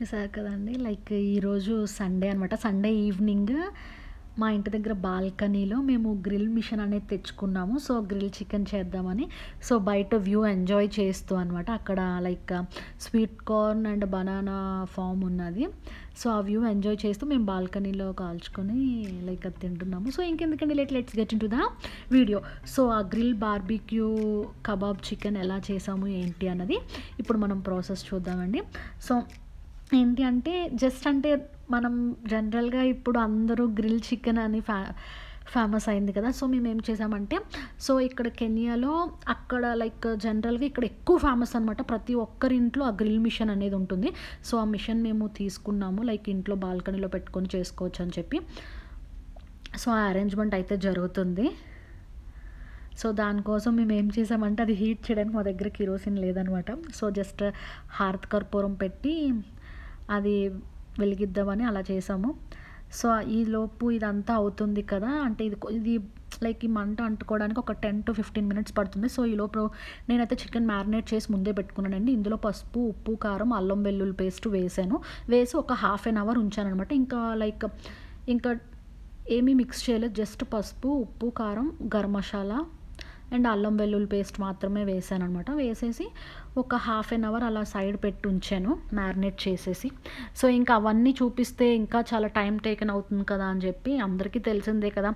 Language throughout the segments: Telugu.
చూసారు కదండి లైక్ ఈరోజు సండే అనమాట సండే ఈవినింగ్ మా ఇంటి దగ్గర బాల్కనీలో మేము గ్రిల్ మిషన్ అనేది తెచ్చుకున్నాము సో గ్రిల్ చికెన్ చేద్దామని సో బయట వ్యూ ఎంజాయ్ చేస్తూ అనమాట అక్కడ like sweet corn and banana farm ఉన్నది సో ఆ వ్యూ ఎంజాయ్ చేస్తూ మేము బాల్కనీలో కాల్చుకొని లైక్ అది తింటున్నాము సో ఇంకెందుకండి let let's get into the video so ఆ గ్రిల్ బార్బిక్యూ కబాబ్ చికెన్ ఎలా చేసాము ఏంటి అన్నది ఇప్పుడు మనం ప్రాసెస్ చూద్దామండి సో ఏంటి అంటే జస్ట్ అంటే మనం జనరల్గా ఇప్పుడు అందరూ గ్రిల్ చికెన్ అని ఫ్యా ఫేమస్ అయింది కదా సో మేము ఏం చేసామంటే సో ఇక్కడ కెనియాలో అక్కడ లైక్ జనరల్గా ఇక్కడ ఎక్కువ ఫేమస్ అనమాట ప్రతి ఒక్కరి ఇంట్లో ఆ గ్రిల్ మిషన్ అనేది ఉంటుంది సో ఆ మిషన్ మేము తీసుకున్నాము లైక్ ఇంట్లో బాల్కనీలో పెట్టుకొని చేసుకోవచ్చు అని చెప్పి సో ఆ అరేంజ్మెంట్ అయితే జరుగుతుంది సో దానికోసం మేము ఏం చేసామంటే అది హీట్ చేయడానికి మా దగ్గర కిరోసిన్ లేదనమాట సో జస్ట్ హార్త్ కర్పూరం పెట్టి అది వెలిగిద్దామని అలా చేసాము సో ఈ లోపు ఇదంతా అవుతుంది కదా అంటే ఇది ఇది లైక్ ఈ మంట అంటుకోవడానికి ఒక టెన్ టు ఫిఫ్టీన్ మినిట్స్ పడుతుంది సో ఈ లోపు నేనైతే చికెన్ మ్యారినేట్ చేసి ముందే పెట్టుకున్నానండి ఇందులో పసుపు ఉప్పు కారం అల్లం వెల్లుల్లి పేస్ట్ వేసాను వేసి ఒక హాఫ్ అన్ అవర్ అనమాట ఇంకా లైక్ ఇంకా ఏమీ మిక్స్ చేయలేదు జస్ట్ పసుపు ఉప్పు కారం గరం మసాలా అండ్ అల్లం వెల్లుల్లి పేస్ట్ మాత్రమే వేసాను అనమాట వేసేసి ఒక హాఫ్ ఎన్ అవర్ అలా సైడ్ పెట్టి ఉంచాను మ్యారినేట్ చేసేసి సో ఇంకా అవన్నీ చూపిస్తే ఇంకా చాలా టైం టేకన్ అవుతుంది కదా అని చెప్పి అందరికీ తెలిసిందే కదా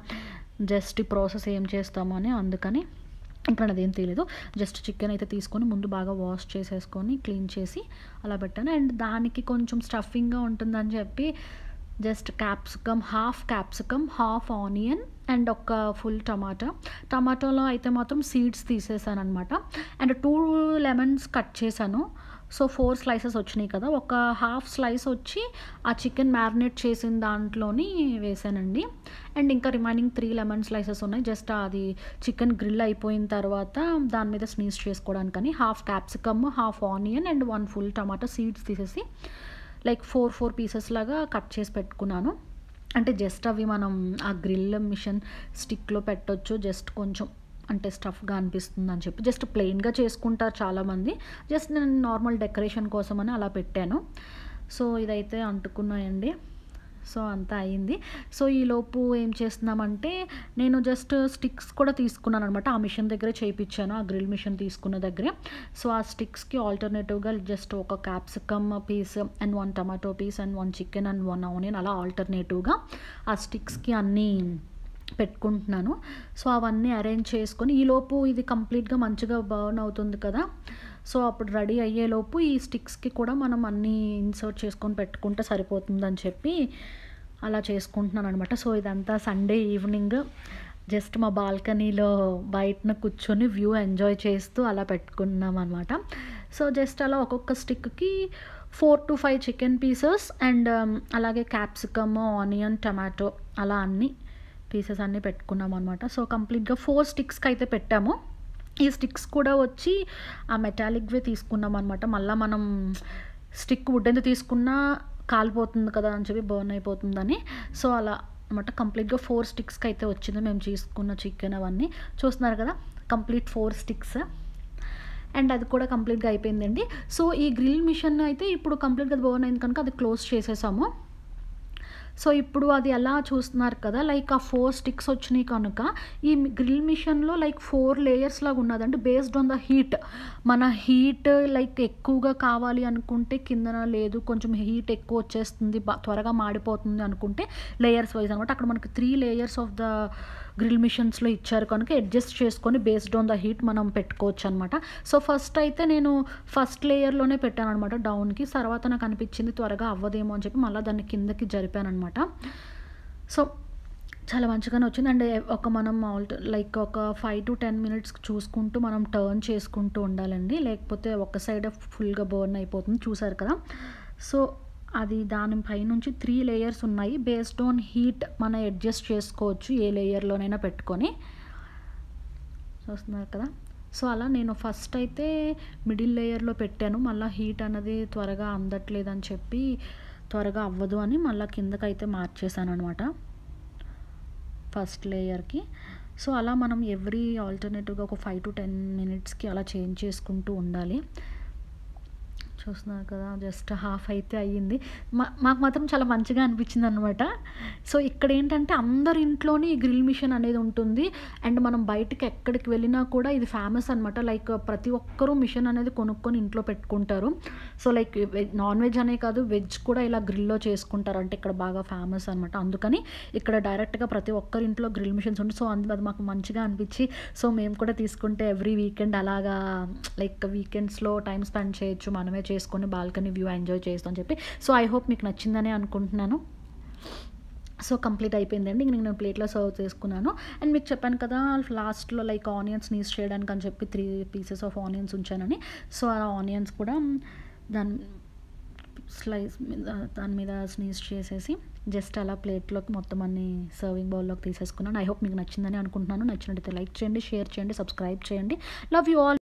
జస్ట్ ఈ ప్రాసెస్ ఏం చేస్తామో అని అందుకని ఇక్కడ అదేం తెలియదు జస్ట్ చికెన్ అయితే తీసుకొని ముందు బాగా వాష్ చేసేసుకొని క్లీన్ చేసి అలా పెట్టాను అండ్ దానికి కొంచెం స్టఫింగ్గా ఉంటుందని చెప్పి just capsicum half capsicum half onion and ఒక ఫుల్ టమాటా టమాటోలో అయితే మాత్రం సీడ్స్ తీసేసాను అనమాట అండ్ టూ లెమన్స్ కట్ చేశాను సో ఫోర్ స్లైసెస్ వచ్చినాయి కదా ఒక హాఫ్ స్లైస్ వచ్చి ఆ చికెన్ మ్యారినేట్ చేసిన దాంట్లోని వేసానండి అండ్ ఇంకా రిమైనింగ్ త్రీ లెమన్ స్లైసెస్ ఉన్నాయి జస్ట్ అది చికెన్ గ్రిల్ అయిపోయిన తర్వాత దాని మీద స్నీస్ చేసుకోవడానికని half capsicum half onion and one full టమాటా సీడ్స్ తీసేసి లైక్ ఫోర్ ఫోర్ పీసెస్ లాగా కట్ చేసి పెట్టుకున్నాను అంటే జస్ట్ అవి మనం ఆ గ్రిల్ మిషన్ స్టిక్లో పెట్టొచ్చు జస్ట్ కొంచెం అంటే స్టఫ్గా అనిపిస్తుంది అని చెప్పి జస్ట్ ప్లెయిన్గా చేసుకుంటారు చాలామంది జస్ట్ నేను నార్మల్ డెకరేషన్ కోసం అని అలా పెట్టాను సో ఇదైతే అంటుకున్నాయండి సో అంతా అయింది సో ఈలోపు ఏం చేస్తున్నామంటే నేను జస్ట్ స్టిక్స్ కూడా తీసుకున్నాను అనమాట ఆ మిషన్ దగ్గరే చేయించాను ఆ గ్రిల్ మిషన్ తీసుకున్న దగ్గరే సో ఆ స్టిక్స్కి ఆల్టర్నేటివ్గా జస్ట్ ఒక capsicum piece and one tomato piece and one chicken and one onion అలా ఆల్టర్నేటివ్గా ఆ స్టిక్స్కి అన్నీ పెట్టుకుంటున్నాను సో అవన్నీ అరేంజ్ చేసుకొని ఈలోపు ఇది కంప్లీట్గా మంచిగా బర్న్ అవుతుంది కదా సో అప్పుడు రెడీ అయ్యేలోపు ఈ స్టిక్స్కి కూడా మనం అన్నీ ఇన్సర్ట్ చేసుకొని పెట్టుకుంటే సరిపోతుందని చెప్పి అలా చేసుకుంటున్నాను అనమాట సో ఇదంతా సండే ఈవినింగ్ జస్ట్ మా బాల్కనీలో బయటన కూర్చొని వ్యూ ఎంజాయ్ చేస్తూ అలా పెట్టుకున్నాం అనమాట సో జస్ట్ అలా ఒక్కొక్క స్టిక్కి four to five chicken pieces and um, అలాగే క్యాప్సికమ్ ఆనియన్ టమాటో అలా అన్ని పీసెస్ అన్నీ పెట్టుకున్నాం అనమాట సో కంప్లీట్గా ఫోర్ స్టిక్స్కి అయితే పెట్టాము ఈ స్టిక్స్ కూడా వచ్చి ఆ మెటాలిక్వే తీసుకున్నాం అనమాట మళ్ళీ మనం స్టిక్ వుడ్ ఎందుకు తీసుకున్నా కాలిపోతుంది కదా అని చెప్పి బర్న్ అయిపోతుందని సో అలా అనమాట కంప్లీట్గా ఫోర్ స్టిక్స్కి అయితే వచ్చింది మేము తీసుకున్న చికెన్ అవన్నీ చూస్తున్నారు కదా కంప్లీట్ ఫోర్ స్టిక్స్ అండ్ అది కూడా కంప్లీట్గా అయిపోయిందండి సో ఈ గ్రిల్ మిషన్ అయితే ఇప్పుడు కంప్లీట్గా బర్న్ అయింది కనుక అది క్లోజ్ చేసేసాము సో ఇప్పుడు అది ఎలా చూస్తున్నారు కదా లైక్ ఆ ఫోర్ స్టిక్స్ వచ్చినాయి కనుక ఈ గ్రిల్ మిషన్లో లైక్ ఫోర్ లేయర్స్ లాగా అంటే బేస్డ్ ఆన్ ద హీట్ మన హీట్ లైక్ ఎక్కువగా కావాలి అనుకుంటే కిందన లేదు కొంచెం హీట్ ఎక్కువ వచ్చేస్తుంది త్వరగా మాడిపోతుంది అనుకుంటే లేయర్స్ వైజ్ అనమాట అక్కడ మనకి three layers of the grill మిషన్స్లో ఇచ్చారు కనుక అడ్జస్ట్ చేసుకొని బేస్డ్ ఆన్ ద హీట్ మనం పెట్టుకోవచ్చు అనమాట సో ఫస్ట్ అయితే నేను ఫస్ట్ లేయర్లోనే పెట్టాను అనమాట డౌన్కి తర్వాత నాకు అనిపించింది త్వరగా అవ్వదేమో అని చెప్పి మళ్ళీ దాన్ని కిందకి జరిపాను అనమాట అనమాట సో చాలా మంచిగానే వచ్చింది అండ్ ఒక మనం లైక్ ఒక ఫైవ్ టు టెన్ మినిట్స్ చూసుకుంటూ మనం టర్న్ చేసుకుంటూ ఉండాలండి లేకపోతే ఒక సైడ్ ఫుల్గా బర్న్ అయిపోతుంది చూసారు కదా సో అది పై నుంచి త్రీ లేయర్స్ ఉన్నాయి బేస్డ్ ఆన్ హీట్ మనం అడ్జస్ట్ చేసుకోవచ్చు ఏ లేయర్లోనైనా పెట్టుకొని చూస్తున్నారు కదా సో అలా నేను ఫస్ట్ అయితే మిడిల్ లేయర్లో పెట్టాను మళ్ళీ హీట్ అనేది త్వరగా అందట్లేదని చెప్పి త్వరగా అవ్వదు అని మళ్ళీ కిందకైతే మార్చేసాను అనమాట ఫస్ట్ లేయర్కి సో అలా మనం ఎవ్రీ ఆల్టర్నేటివ్గా ఒక ఫైవ్ టు టెన్ మినిట్స్కి అలా చేంజ్ చేసుకుంటూ ఉండాలి చూస్తున్నారు కదా జస్ట్ హాఫ్ అయితే అయ్యింది మా మాకు మాత్రం చాలా మంచిగా అనిపించింది అనమాట సో ఇక్కడ ఏంటంటే అందరి ఇంట్లోనే ఈ గ్రిల్ మిషన్ అనేది ఉంటుంది అండ్ మనం బయటకి ఎక్కడికి వెళ్ళినా కూడా ఇది ఫేమస్ అనమాట లైక్ ప్రతి ఒక్కరూ మిషన్ అనేది కొనుక్కొని ఇంట్లో పెట్టుకుంటారు సో లైక్ నాన్ వెజ్ అనే కాదు వెజ్ కూడా ఇలా గ్రిల్లో చేసుకుంటారు అంటే ఇక్కడ బాగా ఫేమస్ అనమాట అందుకని ఇక్కడ డైరెక్ట్గా ప్రతి ఒక్కరి ఇంట్లో గ్రిల్ మిషన్స్ ఉంటాయి సో అందు అది మాకు మంచిగా అనిపించి సో మేము కూడా తీసుకుంటే ఎవ్రీ వీకెండ్ అలాగా లైక్ వీకెండ్స్లో టైం స్పెండ్ చేయొచ్చు మనమే చేసుకొని బాల్కనీ వ్యూ ఎంజాయ్ చేస్తామని చెప్పి సో ఐ హోప్ మీకు నచ్చిందని అనుకుంటున్నాను సో కంప్లీట్ అయిపోయిందండి ఇంక నేను ప్లేట్లో సర్వ్ చేసుకున్నాను అండ్ మీకు చెప్పాను కదా లాస్ట్లో లైక్ ఆనియన్స్ నీస్ చేయడానికి అని చెప్పి త్రీ పీసెస్ ఆఫ్ ఆనియన్స్ ఉంచానని సో ఆ ఆనియన్స్ కూడా దాని స్లైస్ మీద దాని మీద స్నీజ్ చేసేసి జస్ట్ అలా ప్లేట్లోకి మొత్తం అన్ని సర్వింగ్ బౌల్లోకి తీసేసుకున్నాను ఐ హోప్ మీకు నచ్చిందని అనుకుంటున్నాను నచ్చినట్టయితే లైక్ చేయండి షేర్ చేయండి సబ్స్క్రైబ్ చేయండి లవ్ యూ ఆల్